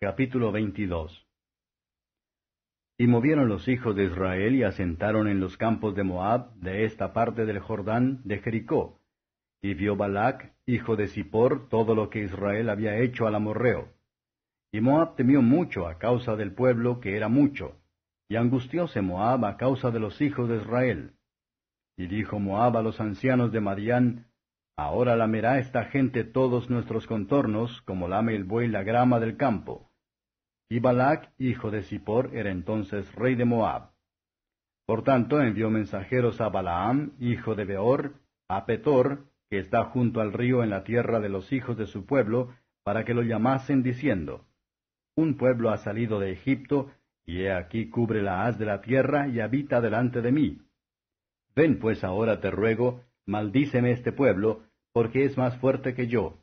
Capítulo 22 Y movieron los hijos de Israel y asentaron en los campos de Moab, de esta parte del Jordán, de Jericó. Y vio Balac, hijo de Zippor, todo lo que Israel había hecho al amorreo. Y Moab temió mucho a causa del pueblo, que era mucho. Y angustióse Moab a causa de los hijos de Israel. Y dijo Moab a los ancianos de Madián, Ahora lamerá esta gente todos nuestros contornos, como lame el buey la grama del campo y Balac, hijo de Zippor, era entonces rey de Moab. Por tanto, envió mensajeros a Balaam, hijo de Beor, a Petor, que está junto al río en la tierra de los hijos de su pueblo, para que lo llamasen diciendo, Un pueblo ha salido de Egipto, y he aquí cubre la haz de la tierra y habita delante de mí. Ven pues ahora, te ruego, maldíceme este pueblo, porque es más fuerte que yo.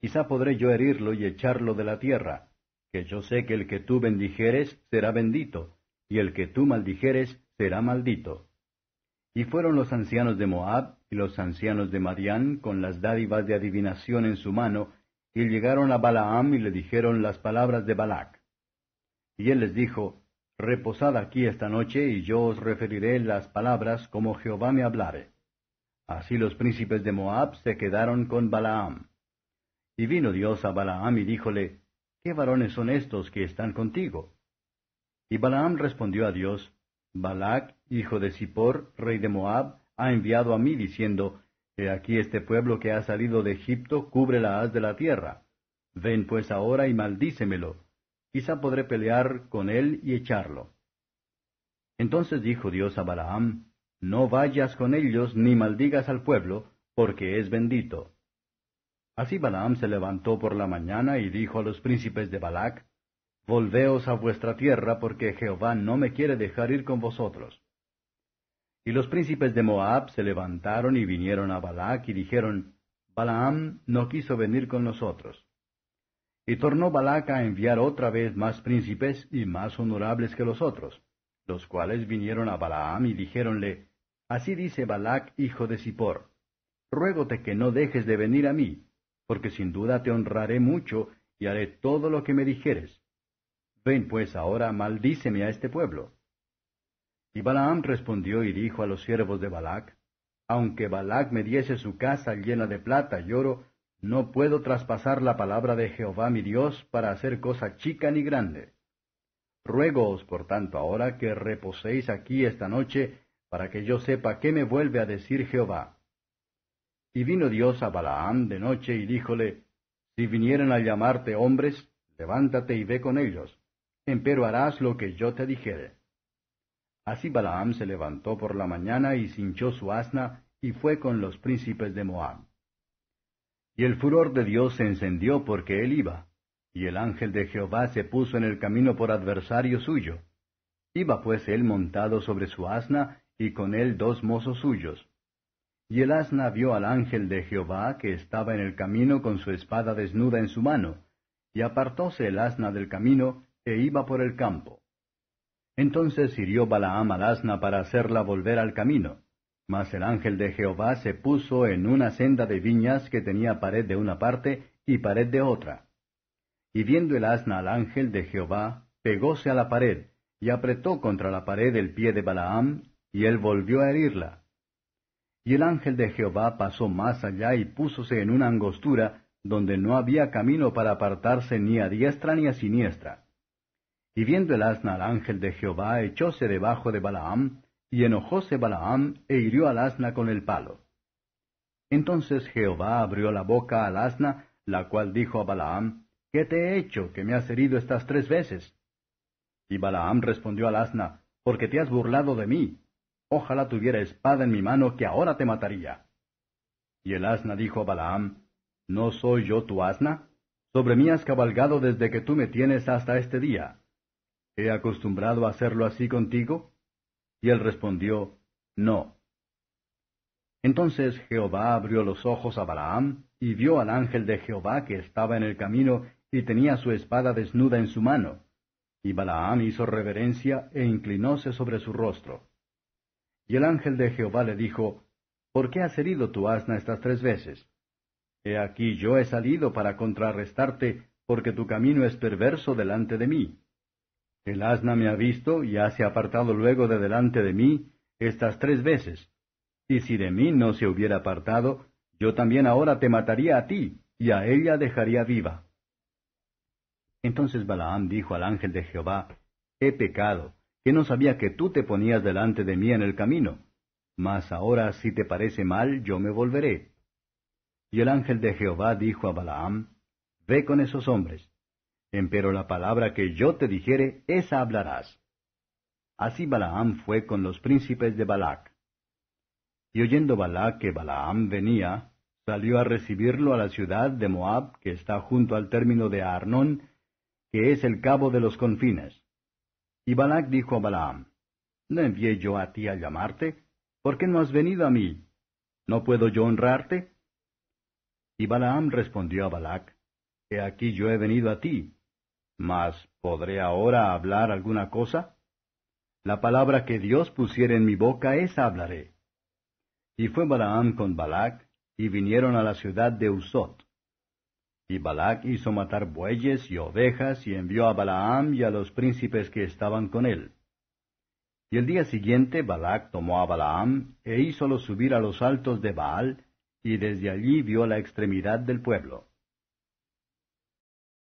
Quizá podré yo herirlo y echarlo de la tierra que yo sé que el que tú bendijeres será bendito, y el que tú maldijeres será maldito. Y fueron los ancianos de Moab y los ancianos de Madián con las dádivas de adivinación en su mano, y llegaron a Balaam y le dijeron las palabras de Balac. Y él les dijo, Reposad aquí esta noche, y yo os referiré las palabras como Jehová me hablare. Así los príncipes de Moab se quedaron con Balaam. Y vino Dios a Balaam y díjole, ¿qué varones son estos que están contigo? Y Balaam respondió a Dios, Balac, hijo de Zippor, rey de Moab, ha enviado a mí diciendo, He aquí este pueblo que ha salido de Egipto cubre la haz de la tierra. Ven pues ahora y maldícemelo. Quizá podré pelear con él y echarlo. Entonces dijo Dios a Balaam, No vayas con ellos ni maldigas al pueblo, porque es bendito. Así Balaam se levantó por la mañana y dijo a los príncipes de Balac, Volveos a vuestra tierra, porque Jehová no me quiere dejar ir con vosotros. Y los príncipes de Moab se levantaron y vinieron a Balac y dijeron, Balaam no quiso venir con nosotros. Y tornó Balac a enviar otra vez más príncipes y más honorables que los otros, los cuales vinieron a Balaam y dijéronle, Así dice Balac, hijo de Zippor, ruégote que no dejes de venir a mí, porque sin duda te honraré mucho y haré todo lo que me dijeres. Ven pues ahora, maldíceme a este pueblo. Y Balaam respondió y dijo a los siervos de Balac, Aunque Balac me diese su casa llena de plata y oro, no puedo traspasar la palabra de Jehová mi Dios para hacer cosa chica ni grande. Ruegoos, por tanto, ahora que reposéis aquí esta noche, para que yo sepa qué me vuelve a decir Jehová. Y vino Dios a Balaam de noche y díjole, Si vinieren a llamarte hombres, levántate y ve con ellos, empero harás lo que yo te dijere. Así Balaam se levantó por la mañana y cinchó su asna y fue con los príncipes de Moab. Y el furor de Dios se encendió porque él iba, y el ángel de Jehová se puso en el camino por adversario suyo. Iba pues él montado sobre su asna, y con él dos mozos suyos. Y el asna vio al ángel de Jehová que estaba en el camino con su espada desnuda en su mano, y apartóse el asna del camino e iba por el campo. Entonces hirió Balaam al asna para hacerla volver al camino. Mas el ángel de Jehová se puso en una senda de viñas que tenía pared de una parte y pared de otra. Y viendo el asna al ángel de Jehová, pegóse a la pared, y apretó contra la pared el pie de Balaam, y él volvió a herirla. Y el ángel de Jehová pasó más allá y púsose en una angostura, donde no había camino para apartarse ni a diestra ni a siniestra. Y viendo el asna al ángel de Jehová, echóse debajo de Balaam, y enojóse Balaam, e hirió al asna con el palo. Entonces Jehová abrió la boca al asna, la cual dijo a Balaam, ¿Qué te he hecho, que me has herido estas tres veces? Y Balaam respondió al asna, Porque te has burlado de mí, ojalá tuviera espada en mi mano que ahora te mataría. Y el asna dijo a Balaam, ¿No soy yo tu asna? Sobre mí has cabalgado desde que tú me tienes hasta este día. ¿He acostumbrado a hacerlo así contigo? Y él respondió, No. Entonces Jehová abrió los ojos a Balaam, y vio al ángel de Jehová que estaba en el camino, y tenía su espada desnuda en su mano. Y Balaam hizo reverencia e inclinóse sobre su rostro. Y el ángel de Jehová le dijo, ¿Por qué has herido tu asna estas tres veces? He aquí yo he salido para contrarrestarte, porque tu camino es perverso delante de mí. El asna me ha visto y hase apartado luego de delante de mí estas tres veces. Y si de mí no se hubiera apartado, yo también ahora te mataría a ti, y a ella dejaría viva. Entonces Balaam dijo al ángel de Jehová, He pecado, no sabía que tú te ponías delante de mí en el camino. Mas ahora si te parece mal, yo me volveré. Y el ángel de Jehová dijo a Balaam, Ve con esos hombres, empero la palabra que yo te dijere, esa hablarás. Así Balaam fue con los príncipes de Balac. Y oyendo Balac que Balaam venía, salió a recibirlo a la ciudad de Moab, que está junto al término de Arnón, que es el cabo de los confines. Y Balac dijo a Balaam, ¿No envié yo a ti a llamarte? ¿Por qué no has venido a mí? ¿No puedo yo honrarte? Y Balaam respondió a Balac, He aquí yo he venido a ti, mas ¿podré ahora hablar alguna cosa? La palabra que Dios pusiera en mi boca, esa hablaré. Y fue Balaam con Balac, y vinieron a la ciudad de Usot. Y Balac hizo matar bueyes y ovejas y envió a Balaam y a los príncipes que estaban con él. Y el día siguiente Balac tomó a Balaam e hízolo subir a los altos de Baal, y desde allí vio la extremidad del pueblo.